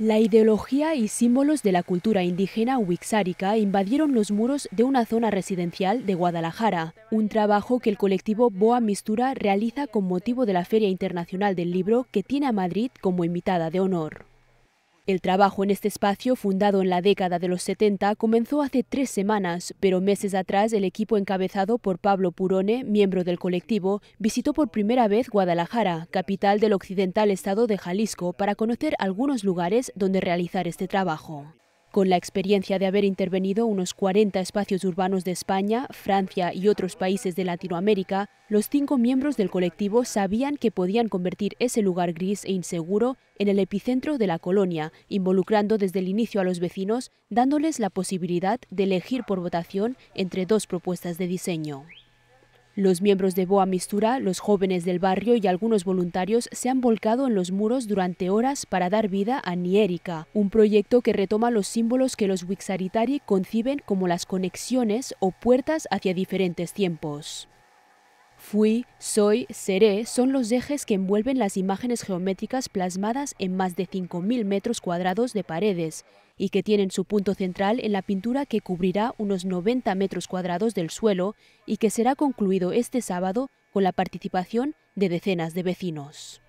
La ideología y símbolos de la cultura indígena wixárika invadieron los muros de una zona residencial de Guadalajara, un trabajo que el colectivo Boa Mistura realiza con motivo de la Feria Internacional del Libro que tiene a Madrid como invitada de honor. El trabajo en este espacio, fundado en la década de los 70, comenzó hace tres semanas, pero meses atrás el equipo encabezado por Pablo Purone, miembro del colectivo, visitó por primera vez Guadalajara, capital del occidental estado de Jalisco, para conocer algunos lugares donde realizar este trabajo. Con la experiencia de haber intervenido unos 40 espacios urbanos de España, Francia y otros países de Latinoamérica, los cinco miembros del colectivo sabían que podían convertir ese lugar gris e inseguro en el epicentro de la colonia, involucrando desde el inicio a los vecinos, dándoles la posibilidad de elegir por votación entre dos propuestas de diseño. Los miembros de Boa Mistura, los jóvenes del barrio y algunos voluntarios se han volcado en los muros durante horas para dar vida a Niérica, un proyecto que retoma los símbolos que los Wixaritari conciben como las conexiones o puertas hacia diferentes tiempos. Fui, soy, seré son los ejes que envuelven las imágenes geométricas plasmadas en más de 5.000 metros cuadrados de paredes y que tienen su punto central en la pintura que cubrirá unos 90 metros cuadrados del suelo y que será concluido este sábado con la participación de decenas de vecinos.